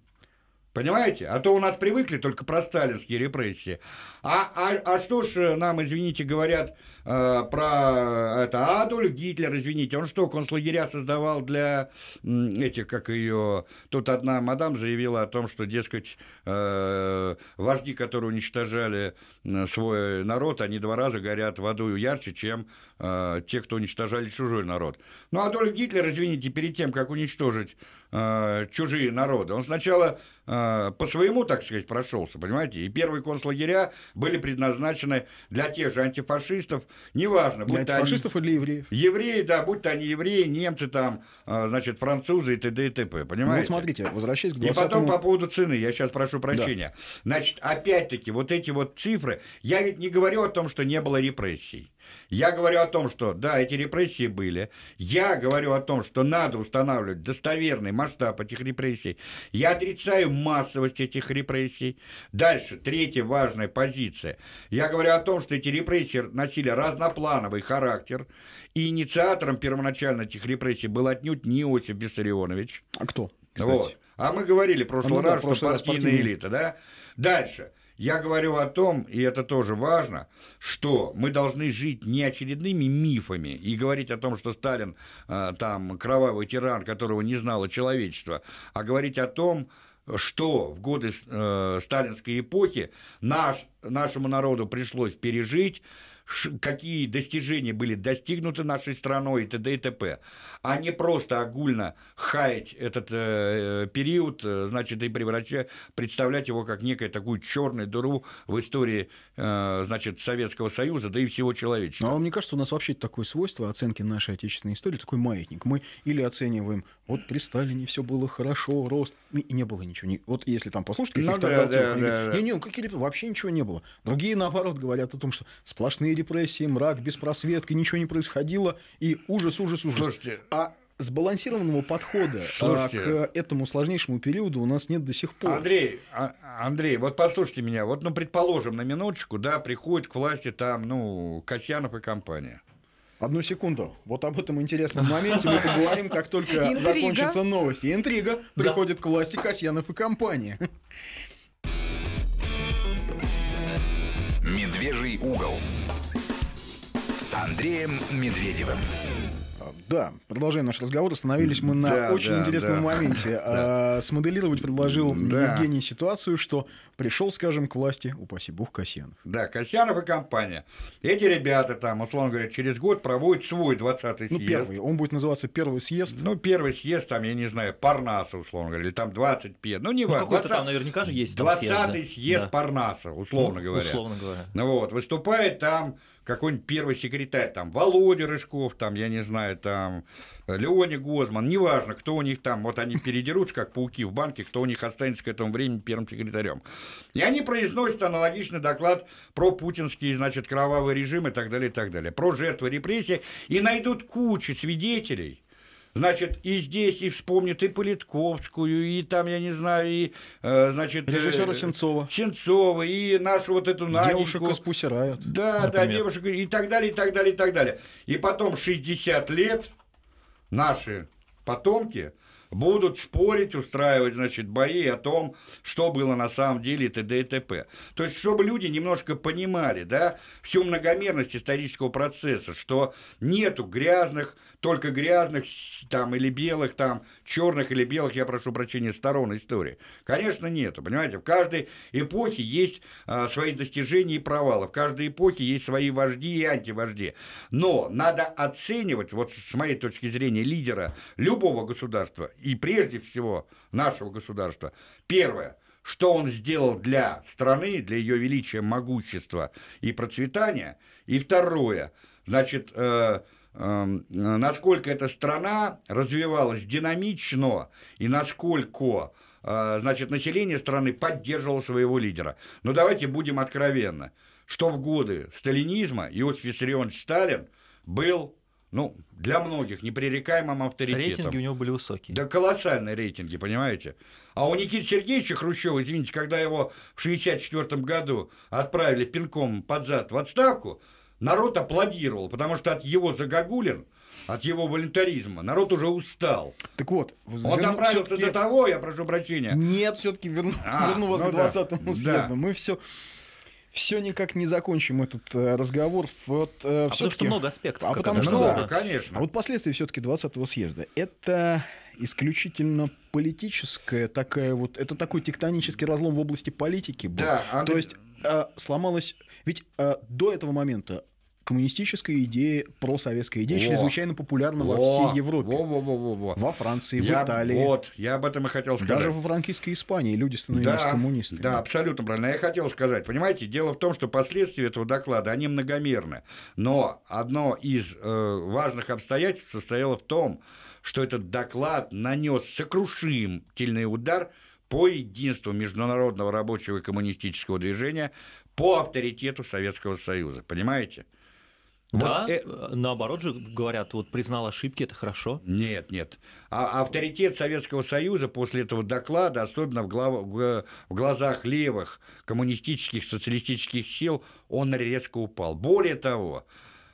Понимаете? А то у нас привыкли только про сталинские репрессии. А, а, а что ж э, нам, извините, говорят э, про э, это Адольф Гитлер, извините, он что, концлагеря создавал для этих, как ее... Тут одна мадам заявила о том, что, дескать, э, вожди, которые уничтожали э, свой народ, они два раза горят в аду ярче, чем э, те, кто уничтожали чужой народ. Ну, а Адольф Гитлер, извините, перед тем, как уничтожить э, чужие народы, он сначала э, по своему, так сказать, прошелся, понимаете? И первые концлагеря были предназначены для тех же антифашистов, неважно, будь для то антифашистов они... или евреев? Евреи, да, будь то они евреи, немцы там, э, значит, французы и т.д. и т.п., ну, понимаете? вот смотрите, возвращаясь к 20 И потом по поводу цены, я сейчас прошу прощения. Да. Значит, опять-таки, вот эти вот цифры, я ведь не говорю о том, что не было репрессий. Я говорю о том, что, да, эти репрессии были. Я говорю о том, что надо устанавливать достоверный масштаб этих репрессий. Я отрицаю массовость этих репрессий. Дальше, третья важная позиция. Я говорю о том, что эти репрессии носили разноплановый характер. И инициатором первоначально этих репрессий был отнюдь не Осип Виссарионович. А кто, кстати? Вот. А мы говорили в прошлый а раз, да, что партийная, партийная элита, да? Дальше. Я говорю о том, и это тоже важно, что мы должны жить не очередными мифами и говорить о том, что Сталин э, там кровавый тиран, которого не знало человечество, а говорить о том, что в годы э, сталинской эпохи наш, нашему народу пришлось пережить, какие достижения были достигнуты нашей страной и т.д. и т.п. А не просто огульно хаять этот э, э период, э, значит, и превращать, представлять его как некую такую черную дыру в истории, э, значит, Советского Союза, да и всего человечества. Ну, а мне кажется, у нас вообще такое свойство оценки нашей отечественной истории, такой маятник. Мы или оцениваем, вот при Сталине все было хорошо, рост, и не было ничего. не Вот если там послушать ну каких-то... Ну, да, да, да, да. Не-не, какие вообще ничего не было. Другие, наоборот, говорят о том, что сплошные депрессии, мрак, беспросветка, ничего не происходило, и ужас, ужас, ужас. Слушайте, а сбалансированного подхода а, Слушайте, к этому сложнейшему периоду у нас нет до сих пор. Андрей, а, Андрей, вот послушайте меня, вот, ну, предположим, на минуточку, да, приходит к власти там, ну, Касьянов и компания. Одну секунду. Вот об этом интересном моменте мы поговорим, как только Интрига. закончатся новости. Интрига. Да. Приходит к власти Касьянов и компания. Медвежий угол с Андреем Медведевым. Да, продолжаем наш разговор. Остановились мы на да, очень да, интересном да. моменте. Да. А, смоделировать предложил да. Евгений ситуацию, что пришел, скажем, к власти, упаси бог, Касьянов. Да, Касьянов и компания. Эти ребята там, условно говоря, через год проводят свой 20-й ну, съезд. Ну, первый. Он будет называться первый съезд. Ну, первый съезд, там, я не знаю, Парнаса, условно говоря, или там 25. Ну, не важно. Ну, какой-то 20... там наверняка же есть 20-й съезд, да. съезд да. Парнаса, условно ну, говоря. Условно говоря. Ну, вот, выступает там какой-нибудь первый секретарь, там, Володя Рыжков, там, я не знаю, там, Леони Гозман, неважно, кто у них там, вот они передерутся, как пауки в банке, кто у них останется к этому времени первым секретарем. И они произносят аналогичный доклад про путинский, значит, кровавый режим и так далее, и так далее, про жертвы репрессий, и найдут кучу свидетелей, Значит, и здесь, и вспомнит и Политковскую, и там, я не знаю, и, э, значит... Э, Режиссера Сенцова. Сенцова, и нашу вот эту Наденьку. Девушек распусирают, Да, например. да, девушек, и так далее, и так далее, и так далее. И потом 60 лет наши потомки будут спорить, устраивать, значит, бои о том, что было на самом деле и т.д. и т.п. То есть, чтобы люди немножко понимали, да, всю многомерность исторического процесса, что нету грязных, только грязных там или белых, там черных или белых, я прошу прощения, сторон истории. Конечно, нету, понимаете, в каждой эпохе есть а, свои достижения и провалы, в каждой эпохе есть свои вожди и антивожди. Но надо оценивать, вот с моей точки зрения, лидера любого государства и прежде всего нашего государства. Первое, что он сделал для страны, для ее величия, могущества и процветания. И второе, значит, э, э, насколько эта страна развивалась динамично и насколько э, значит, население страны поддерживало своего лидера. Но давайте будем откровенны, что в годы сталинизма Иосиф Виссарионович Сталин был ну, для многих непререкаемым авторитетом. Рейтинги у него были высокие. Да колоссальные рейтинги, понимаете? А у Никиты Сергеевича Хрущева, извините, когда его в 1964 году отправили пинком под зад в отставку, народ аплодировал, потому что от его загогулин, от его волонтаризма народ уже устал. Так вот, он верну... доправился до того, я прошу прощения. Нет, все-таки верну... а, верну вас ну к 20-му да, съезду. Да. Мы все все никак не закончим этот э, разговор. Вот, э, а потому что много аспектов. А потому что, много, да, конечно. А вот последствия все-таки 20-го съезда. Это исключительно политическое такая вот... Это такой тектонический разлом в области политики был. Да, Андрей... То есть э, сломалась... Ведь э, до этого момента коммунистическая идея, просоветской идеи, во. чрезвычайно популярна во, во всей Европе. Во, во, во, во, во. Во Франции, я, в Италии. Вот, я об этом и хотел сказать. Даже во франкистской Испании люди становились да, коммунистами. Да, абсолютно правильно. Я хотел сказать, понимаете, дело в том, что последствия этого доклада, они многомерны. Но одно из э, важных обстоятельств состояло в том, что этот доклад нанес сокрушительный удар по единству международного рабочего и коммунистического движения, по авторитету Советского Союза. Понимаете? Да, вот, э... наоборот же говорят, вот признал ошибки, это хорошо. Нет, нет. А авторитет Советского Союза после этого доклада, особенно в, глав... в глазах левых коммунистических, социалистических сил, он резко упал. Более того,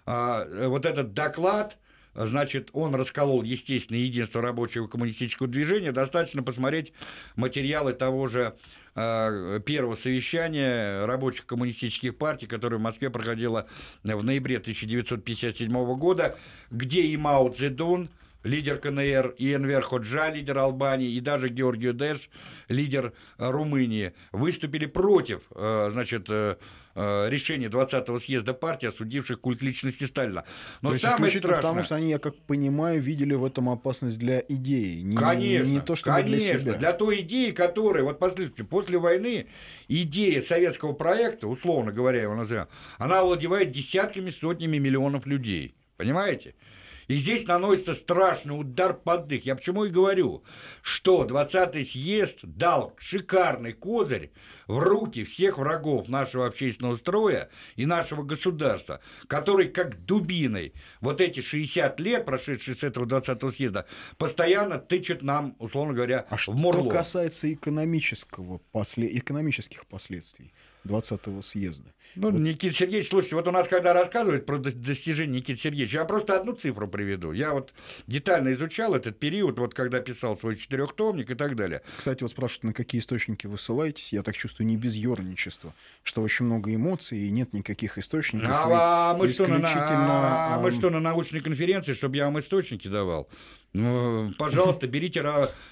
а, вот этот доклад, значит, он расколол, естественно, единство рабочего коммунистического движения. Достаточно посмотреть материалы того же а, первого совещания рабочих коммунистических партий, которое в Москве проходило в ноябре 1957 года, где и Мао Цзэдун, лидер КНР, и Энвер Ходжа, лидер Албании, и даже Георгио Дэш, лидер Румынии, выступили против, э, значит, э, Э, решение 20-го съезда партии, осудивших культ личности Сталина. Но то самое страшное... потому, что они, я как понимаю, видели в этом опасность для идеи. Не, конечно, не то, что для себя. Для той идеи, которая, вот послушайте, после войны идея советского проекта, условно говоря, его назовем, она овладевает десятками, сотнями миллионов людей. Понимаете? И здесь наносится страшный удар под дых. Я почему и говорю, что 20-й съезд дал шикарный козырь в руки всех врагов нашего общественного строя и нашего государства, который как дубиной вот эти 60 лет, прошедшие с этого 20-го съезда, постоянно тычет нам, условно говоря, а в морло. что касается экономического, после, экономических последствий – 20-го съезда. Ну, вот. Никита Сергеевич, слушайте, вот у нас когда рассказывают про достижения Никита Сергеевича, я просто одну цифру приведу. Я вот детально изучал этот период, вот когда писал свой четырехтомник и так далее. Кстати, вот спрашивают, на какие источники вы ссылаетесь? Я так чувствую, не без ерничества, что очень много эмоций и нет никаких источников. А, а мы, что, на, а, мы эм, что, на научной конференции, чтобы я вам источники давал? Ну, пожалуйста, берите,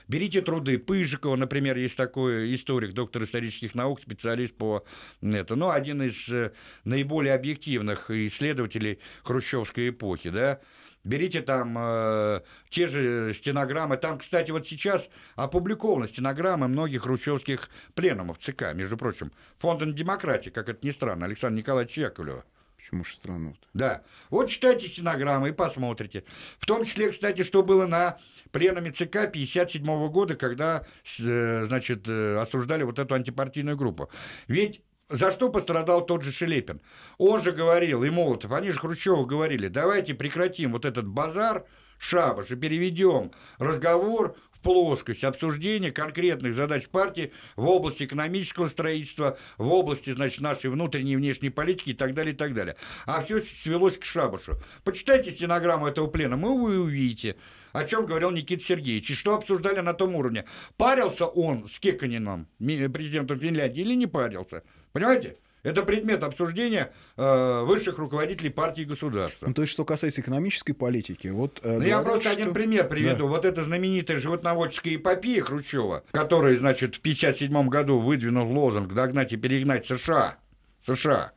берите труды Пыжикова, например, есть такой историк, доктор исторических наук, специалист по это, ну, один из э, наиболее объективных исследователей хрущевской эпохи, да, Берите там э, те же стенограммы. Там, кстати, вот сейчас опубликованы стенограммы многих хрущевских пленумов ЦК, между прочим. Фонд демократии, как это ни странно, Александр Николаевич Яковлева. Почему же страну-то? Да. Вот читайте стенограммы и посмотрите. В том числе, кстати, что было на пленуме ЦК 1957 года, когда, э, значит, э, осуждали вот эту антипартийную группу. Ведь за что пострадал тот же Шелепин? Он же говорил, и Молотов, они же Хрущеву говорили, давайте прекратим вот этот базар, шабаш и переведем разговор плоскость обсуждения конкретных задач партии в области экономического строительства, в области, значит, нашей внутренней и внешней политики и так далее, и так далее. А все свелось к шабашу. Почитайте стенограмму этого плена, мы вы увидите, о чем говорил Никита Сергеевич, и что обсуждали на том уровне. Парился он с Кеканином, президентом Финляндии, или не парился? Понимаете? Это предмет обсуждения э, высших руководителей партии и государства. Ну, то есть, что касается экономической политики, вот... Э, ну, говорят, я просто что... один пример приведу. Да. Вот эта знаменитая животноводческая эпопея Хрущева, который, значит, в 1957 году выдвинул лозунг «Догнать и перегнать США». США.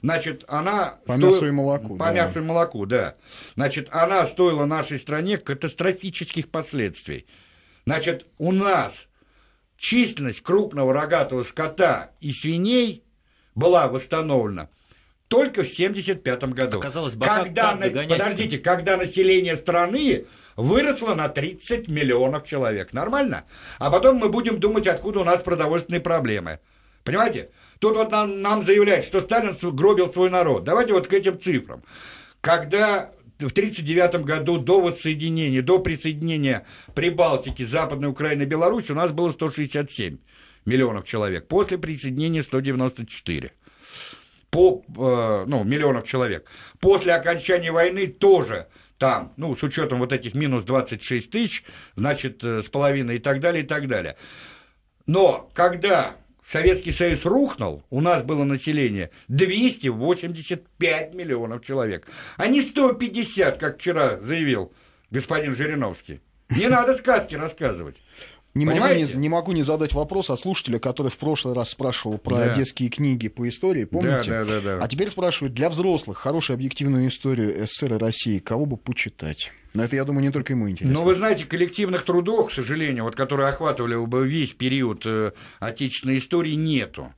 Значит, она... По стоила... мясу и молоку. По да. мясу и молоку, да. Значит, она стоила нашей стране катастрофических последствий. Значит, у нас численность крупного рогатого скота и свиней была восстановлена только в 1975 году. Оказалось, когда на... Подождите, когда население страны выросло на 30 миллионов человек. Нормально? А потом мы будем думать, откуда у нас продовольственные проблемы. Понимаете? Тут вот нам, нам заявляют, что Сталин гробил свой народ. Давайте вот к этим цифрам. Когда в 1939 году до воссоединения, до присоединения Прибалтики, Западной Украины и Беларуси у нас было 167 миллионов человек, после присоединения 194 по, э, ну, миллионов человек. После окончания войны тоже там, ну, с учетом вот этих минус 26 тысяч, значит, э, с половиной и так далее, и так далее. Но когда Советский Союз рухнул, у нас было население 285 миллионов человек, а не 150, как вчера заявил господин Жириновский. Не надо сказки рассказывать. Не могу, не, не могу не задать вопрос о слушателя, который в прошлый раз спрашивал про да. детские книги по истории, помните? Да, да, да, да. А теперь спрашивают для взрослых хорошую объективную историю СССР и России, кого бы почитать? Но это, я думаю, не только ему интересно. Но ну, вы знаете, коллективных трудов, к сожалению, вот которые охватывали бы весь период э, отечественной истории, нету.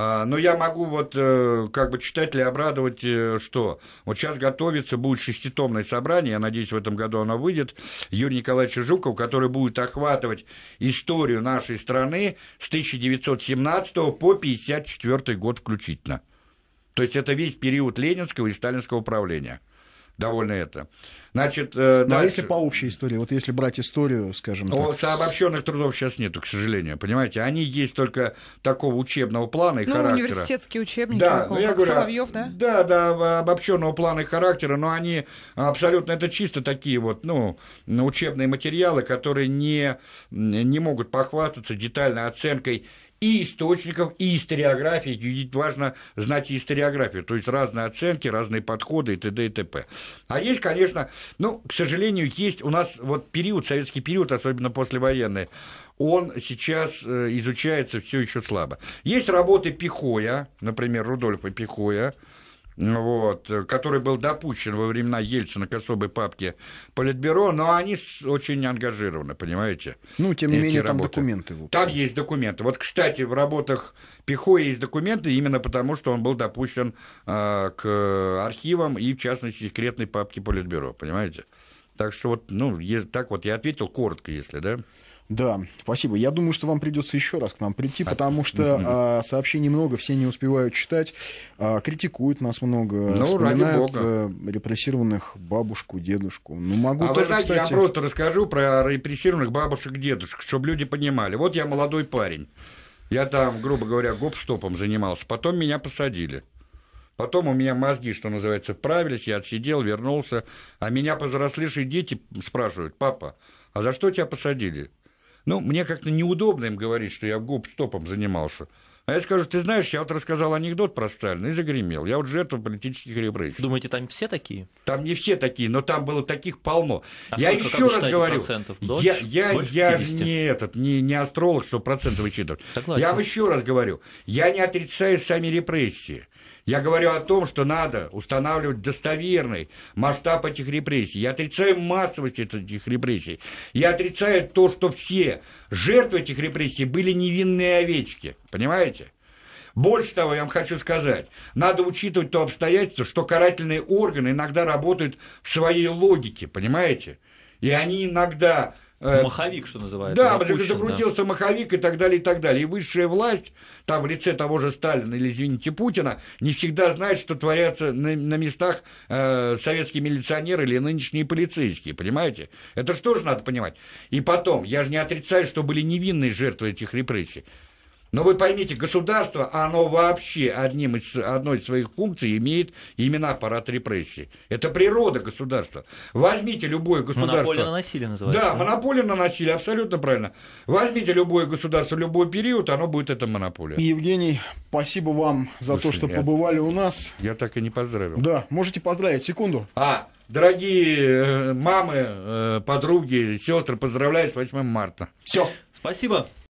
А, Но ну, я могу вот э, как бы читателей обрадовать, э, что вот сейчас готовится, будет шеститомное собрание, я надеюсь, в этом году оно выйдет, Юрий Николаевич Жуков, который будет охватывать историю нашей страны с 1917 по 1954 год включительно. То есть это весь период ленинского и сталинского правления – довольно это. Значит, э, да, ну, дальше... если по общей истории, вот если брать историю, скажем вот, так. обобщенных трудов сейчас нету, к сожалению, понимаете, они есть только такого учебного плана и ну, характера. университетские учебники, да, такого, ну, я говорю, а Соловьев, да? Да, да, обобщенного плана и характера, но они абсолютно, это чисто такие вот, ну, учебные материалы, которые не, не могут похвастаться детальной оценкой и источников, и историографии. Ведь важно знать историографию, то есть разные оценки, разные подходы и т.д. и т.п. А есть, конечно, ну, к сожалению, есть у нас вот период, советский период, особенно послевоенный, он сейчас э, изучается все еще слабо. Есть работы Пихоя, например, Рудольфа Пихоя, вот, э, который был допущен во времена Ельцина к особой папке Политбюро, но они очень ангажированы, понимаете? Ну, тем не менее, работы. там документы. Вот. Там есть документы. Вот, кстати, в работах Пихо есть документы именно потому, что он был допущен э, к архивам и, в частности, секретной папке Политбюро, понимаете? Так что вот, ну, так вот я ответил коротко, если, да? Да, спасибо. Я думаю, что вам придется еще раз к нам прийти, потому что а, сообщений много, все не успевают читать, а, критикуют нас много, ну, вспоминают а, репрессированных бабушку, дедушку. Ну, могу а тоже, вы знаете, кстати... я просто расскажу про репрессированных бабушек, дедушек, чтобы люди понимали. Вот я молодой парень, я там, грубо говоря, гоп-стопом занимался, потом меня посадили. Потом у меня мозги, что называется, вправились, я отсидел, вернулся, а меня повзрослевшие дети спрашивают, папа, а за что тебя посадили? Ну, мне как-то неудобно им говорить, что я гоп-стопом занимался. А я скажу, ты знаешь, я вот рассказал анекдот про Сталина и загремел. Я вот жертва политических репрессий. Думаете, там все такие? Там не все такие, но там было таких полно. А я еще раз говорю, дольше, я, я, я не этот, не, не астролог, что проценты вычитывать. Согласен. Я вам еще раз говорю, я не отрицаю сами репрессии. Я говорю о том, что надо устанавливать достоверный масштаб этих репрессий. Я отрицаю массовость этих репрессий. Я отрицаю то, что все жертвы этих репрессий были невинные овечки. Понимаете? Больше того, я вам хочу сказать, надо учитывать то обстоятельство, что карательные органы иногда работают в своей логике, понимаете? И они иногда Э, маховик, что называется. Да, опущен, закрутился да. маховик и так далее, и так далее. И высшая власть, там в лице того же Сталина или, извините, Путина, не всегда знает, что творятся на, на местах э, советские милиционеры или нынешние полицейские, понимаете? Это же тоже надо понимать. И потом, я же не отрицаю, что были невинные жертвы этих репрессий. Но вы поймите, государство, оно вообще одним из, одной из своих функций имеет именно аппарат репрессий. Это природа государства. Возьмите любое государство... Монополия на насилие называется. Да, да? монополия на насилие, абсолютно правильно. Возьмите любое государство, любой период, оно будет это монополия. Евгений, спасибо вам за Слушай, то, что я, побывали у нас. Я так и не поздравил. Да, можете поздравить, секунду. А, дорогие э, мамы, э, подруги, сестры, поздравляю с 8 марта. Все. Спасибо.